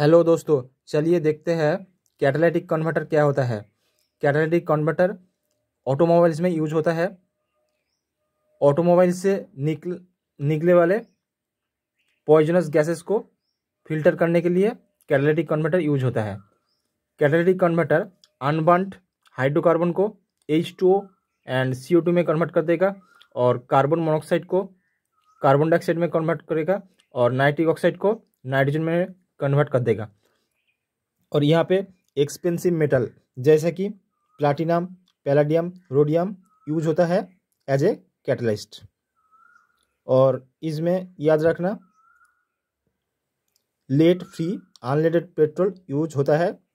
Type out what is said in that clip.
hello दोस्तों चलिए देखते हैं कैटालिटिक कन्वर्टर क्या होता है कैटालिटिक कन्वर्टर ऑटोमोबाइल्स में यूज होता है ऑटोमोबाइल से निकल निकले वाले पॉइजनस गैसेस को फिल्टर करने के लिए कैटालिटिक कन्वर्टर यूज होता है कैटालिटिक कन्वर्टर अनबंट हाइड्रोकार्बन को H two and C two में कन्वर्ट कर देगा और कार्बन मोनोक्साइड को कार्बन डाइऑक्साइड में कन्वर्ट करेगा और नाइट्रिक ऑक्साइड को नाइट्रोजन में कन्वर्ट कर देगा और यहाँ पे एक्सपेंसिव मेटल जैसे कि प्लाटिनम पैलाडियम रोडियम यूज होता है एज ए कैटलिस्ट और इसमें याद रखना lead free unleaded petrol use होता है